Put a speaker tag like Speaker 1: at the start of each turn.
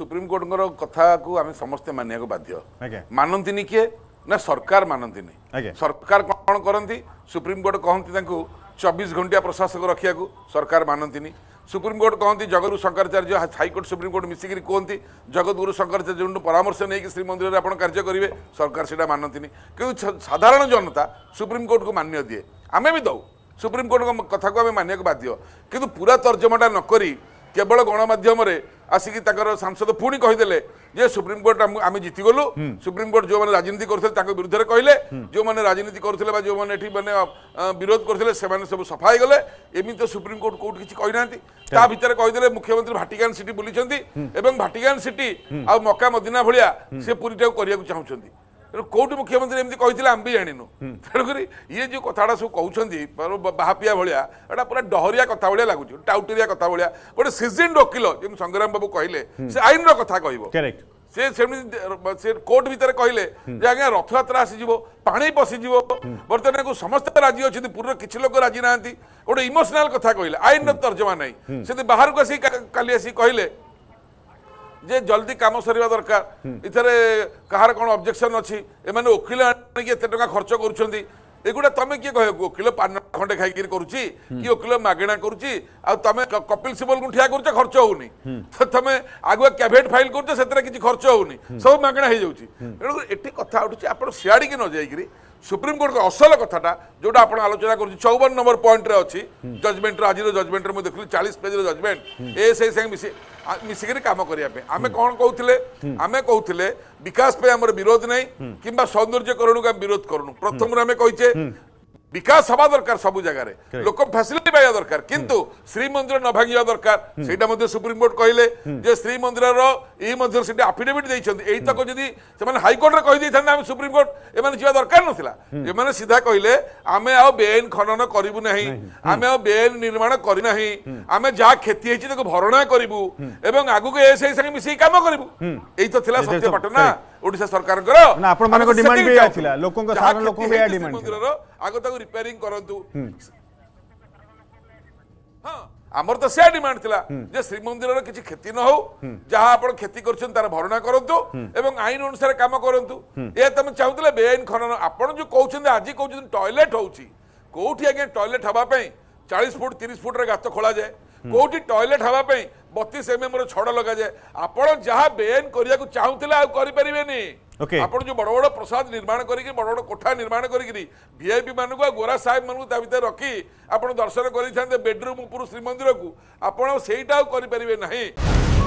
Speaker 1: ସୁପ୍ରିମକୋର୍ଟଙ୍କର କଥାକୁ ଆମେ ସମସ୍ତେ ମାନିବାକୁ ବାଧ୍ୟ ମାନନ୍ତିନି କିଏ ନା ସରକାର ମାନନ୍ତିନି ସରକାର କ'ଣ କରନ୍ତି ସୁପ୍ରିମକୋର୍ଟ କହନ୍ତି ତାଙ୍କୁ ଚବିଶ ଘଣ୍ଟିଆ ପ୍ରଶାସକ ରଖିବାକୁ ସରକାର ମାନନ୍ତିନି ସୁପ୍ରିମକୋର୍ଟ କହନ୍ତି ଜଗତଗୁରୁ ଶଙ୍କରାଚାର୍ଯ୍ୟ ହାଇକୋର୍ଟ ସୁପ୍ରିମକୋର୍ଟ ମିଶିକିରି କୁହନ୍ତି ଜଗତଗୁରୁ ଶଙ୍କରାଚାର୍ଯ୍ୟ ଯେଉଁଠୁ ପରାମର୍ଶ ନେଇକି ଶ୍ରୀମନ୍ଦିରରେ ଆପଣ କାର୍ଯ୍ୟ କରିବେ ସରକାର ସେଇଟା ମାନନ୍ତିନି କିନ୍ତୁ ସାଧାରଣ ଜନତା ସୁପ୍ରିମକୋର୍ଟକୁ ମାନ୍ୟ ଦିଏ ଆମେ ବି ଦେଉ ସୁପ୍ରିମକୋର୍ଟଙ୍କ କଥାକୁ ଆମେ ମାନିବାକୁ ବାଧ୍ୟ କିନ୍ତୁ ପୁରା ତର୍ଜମାଟା ନକରି କେବଳ ଗଣମାଧ୍ୟମରେ ଆସିକି ତାଙ୍କର ସାଂସଦ ପୁଣି କହିଦେଲେ ଯେ ସୁପ୍ରିମକୋର୍ଟ ଆମେ ଜିତିଗଲୁ ସୁପ୍ରିମକୋର୍ଟ ଯେଉଁମାନେ ରାଜନୀତି କରୁଥିଲେ ତାଙ୍କ ବିରୁଦ୍ଧରେ କହିଲେ ଯେଉଁମାନେ ରାଜନୀତି କରୁଥିଲେ ବା ଯେଉଁମାନେ ଏଠି ମାନେ ବିରୋଧ କରୁଥିଲେ ସେମାନେ ସବୁ ସଫା ହେଇଗଲେ ଏମିତି ତ ସୁପ୍ରିମକୋର୍ଟ କୋଉଠି କିଛି କହିନାହାନ୍ତି ତା ଭିତରେ କହିଦେଲେ ମୁଖ୍ୟମନ୍ତ୍ରୀ ଭାଟିକାନ୍ ସିଟି ବୁଲିଛନ୍ତି ଏବଂ ଭାଟିକାନ୍ ସିଟି ଆଉ ମକା ମଦିନା ଭଳିଆ ସେ ପୁରୀଟାକୁ କରିବାକୁ ଚାହୁଁଛନ୍ତି ତେଣୁ କେଉଁଠି ମୁଖ୍ୟମନ୍ତ୍ରୀ ଏମିତି କହିଥିଲେ ଆମେ ବି ଜାଣିନୁ ତେଣୁକରି ଇଏ ଯେଉଁ କଥାଟା ସବୁ କହୁଛନ୍ତି ବାହାପିଆ ଭଳିଆ ଏଇଟା ପୁରା ଡହରିଆ କଥା ଭଳିଆ ଲାଗୁଛି ଟାଉଟେରିଆ କଥା ଭଳିଆ ଗୋଟେ ସିଜିନ ଓକିଲ ଯେମିତି ସଂଗ୍ରାମ ବାବୁ କହିଲେ ସେ ଆଇନର କଥା କହିବ ସେ ସେମିତି ସେ କୋର୍ଟ ଭିତରେ କହିଲେ ଯେ ଆଜ୍ଞା ରଥଯାତ୍ରା ଆସିଯିବ ପାଣି ପଶିଯିବ ବର୍ତ୍ତମାନ ଏହାକୁ ସମସ୍ତେ ରାଜି ଅଛନ୍ତି ପୁରୀର କିଛି ଲୋକ ରାଜି ନାହାନ୍ତି ଗୋଟେ ଇମୋସନାଲ୍ କଥା କହିଲେ ଆଇନର ତର୍ଜମା ନାହିଁ ସେଠି ବାହାରକୁ ଆସି କାଲି ଆସିକି କହିଲେ যে জলদি কাম সরিবা দরকার এতে কাহার কোণ অবজেকশন অছি ওকিল উকিল আনিকি এত টাকা খরচ করছেন এগুলা তুমি কি কহ ওকিল পান খন্ডে খাইকি করুছি কি উকিল মাগেণা করুছি আমি কপিল সিবল ঠিয়া করছ খরচ হোনি তুমি আগুয়া ক্যাভেট ফাইল করছ সেতরে কিছু খরচ হোনি সব মাগেণা হয়ে যাচ্ছি তেমন এটি কথা উঠুছি আপনার সিয়াড়িকি ন যাইকি ସୁପ୍ରିମକୋର୍ଟଙ୍କ ଅସଲ କଥାଟା ଯେଉଁଟା ଆପଣ ଆଲୋଚନା କରୁଛି ଚଉବନ ନମ୍ବର ପଏଣ୍ଟରେ ଅଛି ଜଜମେଣ୍ଟର ଆଜିର ଜଜମେଣ୍ଟରେ ମୁଁ ଦେଖିଲି ଚାଳିଶ ପେଜର ଜଜମେଣ୍ଟ ଏ ସେଇ ସାଙ୍ଗେ ମିଶି ମିଶିକିରି କାମ କରିବା ପାଇଁ ଆମେ କ'ଣ କହୁଥିଲେ ଆମେ କହୁଥିଲେ ବିକାଶ ପାଇଁ ଆମର ବିରୋଧ ନାହିଁ କିମ୍ବା ସୌନ୍ଦର୍ଯ୍ୟକରଣକୁ ଆମେ ବିରୋଧ କରୁନୁ ପ୍ରଥମରୁ ଆମେ କହିଛେ বিকাশ হওয়া দরকার সবু জায়গায় লোক ফ্যাসিলিটি পাওয়া দরকার কিন্তু শ্রীমন্দির ন ভাঙিবা দরকার সেইটা মধ্যে সুপ্রিমকোর্ট কহিলে যে শ্রীমন্দিরর এই মধ্যে সেটা আফিডেভিট দিয়েছেন এইতক যদি সে হাইকোর্টরে কহিদাই আমি সুপ্রিমকোর্ট এমানে যা দরকার নথিলা এমানে সিধা কহিলে আমি আও বেআইন খনন করিবু নাহি আমি আও বেআইন নির্মাণ করি নাহি আমি যা ক্ষতি হয়েছি তাকে ভরণা করিবু এবং আগুকে এসআই সাথে মিশাই কাম করিবু এই তো থিলা সত্য পাঠ না ওড়িশা সরকারଙ୍କର ନା ଆପଣମାନଙ୍କ ଡିମାଣ୍ଡ ବି ଥିଲା ଲୋକଙ୍କ ସାଧାରଣ ଲୋକଙ୍କ ବି ଡିମାଣ୍ଡ ମନ୍ଦିରର ଆଗ ତାକୁ ରିପେୟାରିଂ କରନ୍ତୁ ହଁ ଆମର ତ ସେୟା ଡିମାଣ୍ଡ ଥିଲା ଯେ ଶ୍ରୀମନ୍ଦିରର କିଛି କ୍ଷତି ନ ହଉ ଯାହା ଆପଣ କ୍ଷତି କରୁଛନ୍ତି ତାର ଭରଣା କରନ୍ତୁ ଏବଂ ଆଇନ ଅନୁସାରେ କାମ କରନ୍ତୁ ଏହା ତମେ ଚାହୁଁଥିଲେ ବେଆଇନ ଖନନ ଆପଣ ଯୋଉ କହୁଛନ୍ତି ଆଜି କହୁଛନ୍ତି ଟଏଲେଟ ହଉଛି କୋଉଠି ଆଜ୍ଞା ଟଏଲେଟ ହେବା ପାଇଁ ଚାଳିଶ ଫୁଟ ତିରିଶ ଫୁଟର ଗାତ ଖୋଳାଯାଏ କୋଉଠି ଟଏଲେଟ ହେବା ପାଇଁ ବତିଶ ଏମ୍ ଏମ୍ର ଛଡ଼ ଲଗାଯାଏ ଆପଣ ଯାହା ବେନ୍ କରିବାକୁ ଚାହୁଁଥିଲେ ଆଉ କରିପାରିବେନି ଆପଣ ଯେଉଁ ବଡ଼ ବଡ଼ ପ୍ରସାଦ ନିର୍ମାଣ କରିକି ବଡ଼ ବଡ଼ କୋଠା ନିର୍ମାଣ କରିକିରି ଭିଆଇପି ମାନଙ୍କୁ ଆଉ ଗୋରା ସାହେବ ମାନଙ୍କୁ ତା ଭିତରେ ରଖି ଆପଣ ଦର୍ଶନ କରିଥାନ୍ତେ ବେଡ୍ରୁମ୍ ଉପରୁ ଶ୍ରୀମନ୍ଦିରକୁ ଆପଣ ସେଇଟା ଆଉ କରିପାରିବେ ନାହିଁ